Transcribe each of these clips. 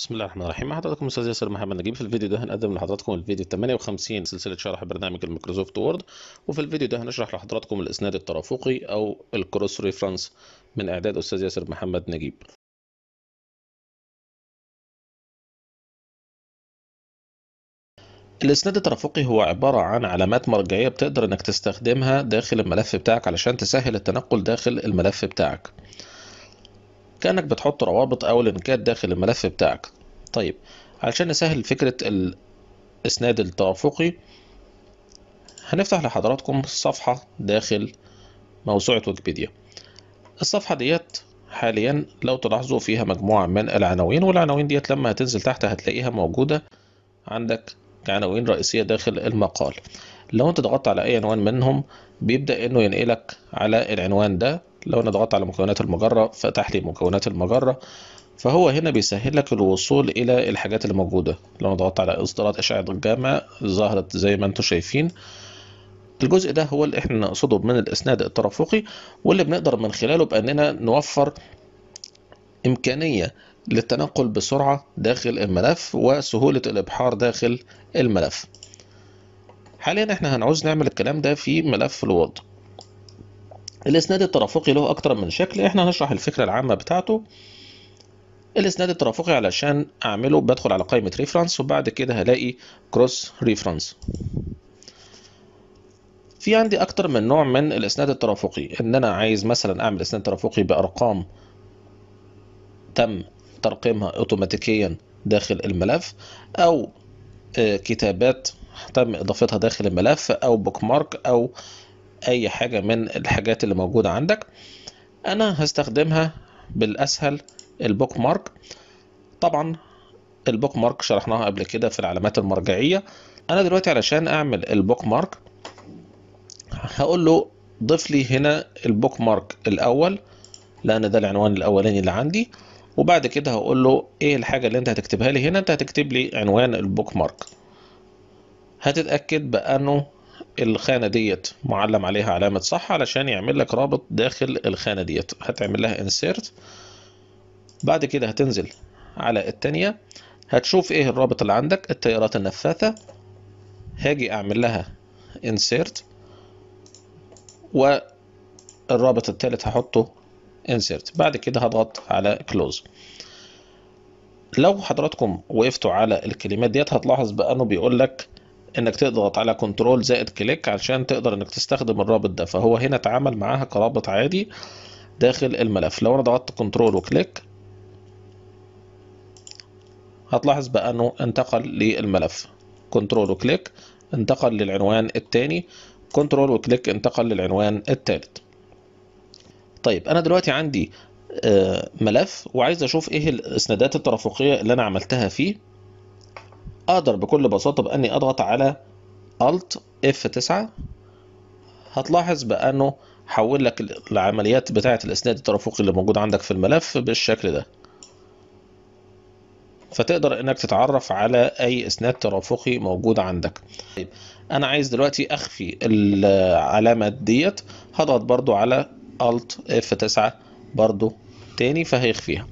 بسم الله الرحمن الرحيم حضراتكم استاذ ياسر محمد نجيب في الفيديو ده هنقدم لحضراتكم الفيديو 58 سلسله شرح برنامج الميكروسوفت وورد وفي الفيديو ده هنشرح لحضراتكم الاسناد الترافقي او الكروس ريفرنس من اعداد استاذ ياسر محمد نجيب الاسناد الترافقي هو عبارة عن علامات مرجعية بتقدر انك تستخدمها داخل الملف بتاعك علشان تسهل التنقل داخل الملف بتاعك كأنك بتحط روابط أو لينكات داخل الملف بتاعك طيب علشان نسهل فكرة الإسناد التوافقي هنفتح لحضراتكم صفحة داخل موسوعة ويكيبيديا الصفحة ديت حاليا لو تلاحظوا فيها مجموعة من العناوين والعناوين ديت لما هتنزل تحت هتلاقيها موجودة عندك كعناوين رئيسية داخل المقال لو انت ضغطت على اي عنوان منهم بيبدأ انه ينقلك على العنوان ده لو أنا ضغطت على مكونات المجرة فتح لي مكونات المجرة فهو هنا بيسهل لك الوصول إلى الحاجات اللي موجودة لو أنا ضغطت على إصدارات أشعة الجامعة ظهرت زي ما أنتم شايفين الجزء ده هو اللي احنا نقصده من الإسناد الترافقي واللي بنقدر من خلاله بأننا نوفر إمكانية للتنقل بسرعة داخل الملف وسهولة الإبحار داخل الملف حاليا احنا هنعوز نعمل الكلام ده في ملف الوورد الاسناد الترافقي له اكتر من شكل احنا هنشرح الفكره العامه بتاعته الاسناد الترافقي علشان اعمله بدخل على قائمه ريفرنس وبعد كده هلاقي كروس ريفرنس في عندي اكتر من نوع من الاسناد الترافقي ان انا عايز مثلا اعمل اسناد ترافقي بارقام تم ترقيمها اوتوماتيكيا داخل الملف او آه، كتابات تم اضافتها داخل الملف او بوك مارك او اي حاجه من الحاجات اللي موجوده عندك انا هستخدمها بالاسهل البوك مارك طبعا البوك مارك شرحناها قبل كده في العلامات المرجعيه انا دلوقتي علشان اعمل البوك مارك هقول له ضيف لي هنا البوك مارك الاول لان ده العنوان الاولاني اللي عندي وبعد كده هقول له ايه الحاجه اللي انت هتكتبها لي هنا انت هتكتب لي عنوان البوك مارك هتتاكد بانه الخانه ديت معلم عليها علامه صح علشان يعمل لك رابط داخل الخانه ديت هتعمل لها انسيرت بعد كده هتنزل على الثانيه هتشوف ايه الرابط اللي عندك التيارات النفاثه هاجي اعمل لها انسيرت والرابط الثالث هحطه انسيرت بعد كده هضغط على كلوز لو حضراتكم وقفتوا على الكلمات ديت هتلاحظ بقى انه بيقول لك انك تضغط على كنترول زائد كليك علشان تقدر انك تستخدم الرابط ده فهو هنا اتعامل معاها كرابط عادي داخل الملف لو انا ضغطت كنترول وكليك هتلاحظ بقى انه انتقل للملف كنترول وكليك انتقل للعنوان الثاني كنترول وكليك انتقل للعنوان الثالث طيب انا دلوقتي عندي آه، ملف وعايز اشوف ايه الاسنادات الترافقيه اللي انا عملتها فيه اقدر بكل بساطة باني اضغط على Alt F9 هتلاحظ بانه حول لك العمليات بتاعة الاسناد الترافقي اللي موجود عندك في الملف بالشكل ده فتقدر انك تتعرف على اي اسناد ترافقي موجود عندك طيب انا عايز دلوقتي اخفي العلامة ديت هضغط برضو على Alt F9 برضو تاني فهيخفيها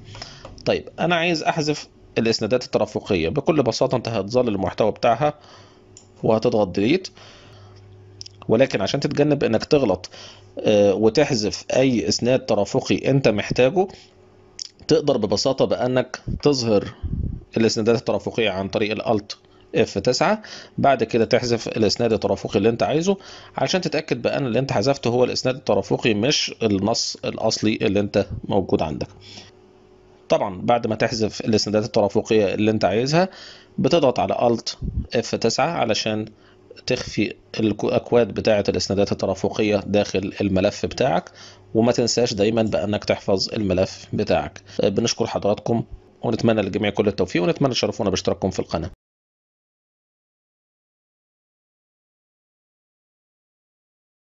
طيب انا عايز احذف الاسنادات الترافقية بكل بساطة انت هتظل المحتوى بتاعها وهتضغط ديليت ولكن عشان تتجنب انك تغلط آه، وتحذف اي اسناد ترافقي انت محتاجه تقدر ببساطة بانك تظهر الاسنادات الترافقية عن طريق الالت اف 9 بعد كده تحذف الاسناد الترافقي اللي انت عايزه علشان تتاكد بان اللي انت حذفته هو الاسناد الترافقي مش النص الاصلي اللي انت موجود عندك طبعا بعد ما تحذف الاسندات الترافقيه اللي انت عايزها بتضغط على الت اف 9 علشان تخفي الاكواد بتاعه الاسندات الترافقيه داخل الملف بتاعك وما تنساش دايما بانك تحفظ الملف بتاعك بنشكر حضراتكم ونتمنى للجميع كل التوفيق ونتمنى تشرفونا باشتراككم في القناه